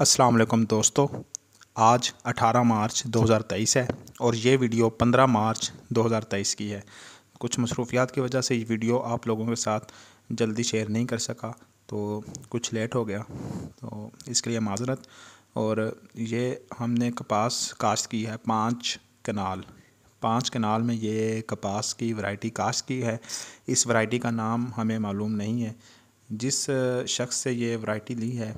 असलम दोस्तों आज 18 मार्च 2023 है और ये वीडियो 15 मार्च 2023 की है कुछ मसरूफियात की वजह से ये वीडियो आप लोगों के साथ जल्दी शेयर नहीं कर सका तो कुछ लेट हो गया तो इसके लिए माजरत और ये हमने कपास काश्त की है पाँच कनाल पाँच कनाल में ये कपास की वैरायटी काश्त की है इस वैरायटी का नाम हमें मालूम नहीं है जिस शख्स से ये वैरायटी ली है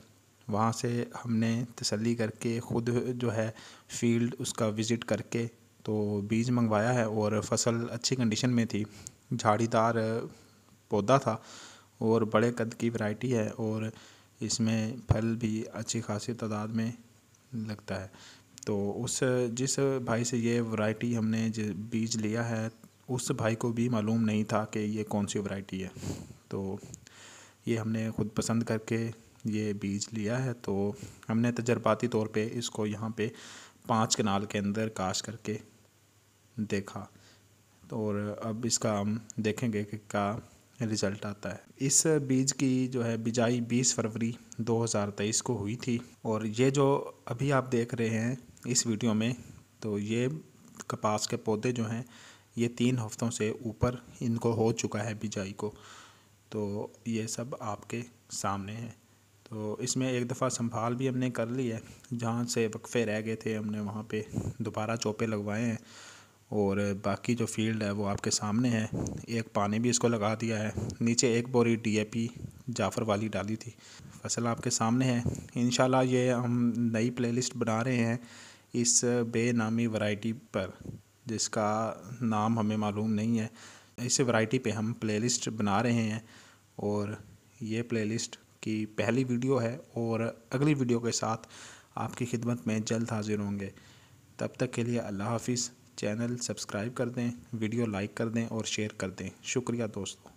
वहाँ से हमने तसल्ली करके ख़ुद जो है फ़ील्ड उसका विज़िट करके तो बीज मंगवाया है और फसल अच्छी कंडीशन में थी झाड़ीदार पौधा था और बड़े कद की वैरायटी है और इसमें फल भी अच्छी खासी तादाद में लगता है तो उस जिस भाई से ये वैरायटी हमने बीज लिया है उस भाई को भी मालूम नहीं था कि ये कौन सी वैरायटी है तो ये हमने खुद पसंद करके ये बीज लिया है तो हमने तजर्बाती तौर पे इसको यहाँ पे पाँच कनाल के अंदर काश करके देखा तो और अब इसका हम देखेंगे कि क्या रिज़ल्ट आता है इस बीज की जो है बिजाई 20 फरवरी 2023 को हुई थी और ये जो अभी आप देख रहे हैं इस वीडियो में तो ये कपास के पौधे जो हैं ये तीन हफ्तों से ऊपर इनको हो चुका है बिजाई को तो ये सब आपके सामने है तो इसमें एक दफ़ा संभाल भी हमने कर ली है जहाँ से वक्फ़े रह गए थे हमने वहाँ पे दोबारा चौपे लगवाए हैं और बाकी जो फील्ड है वो आपके सामने है एक पानी भी इसको लगा दिया है नीचे एक बोरी डीएपी जाफ़र वाली डाली थी फसल आपके सामने है इन ये हम नई प्लेलिस्ट बना रहे हैं इस बेनामी वैरायटी पर जिसका नाम हमें मालूम नहीं है इस वैरायटी पे हम प्लेलिस्ट बना रहे हैं और ये प्लेलिस्ट की पहली वीडियो है और अगली वीडियो के साथ आपकी खिदमत में जल्द हाजिर होंगे तब तक के लिए अल्लाह हाफिज़ चैनल सब्सक्राइब कर दें वीडियो लाइक कर दें और शेयर कर दें शुक्रिया दोस्तों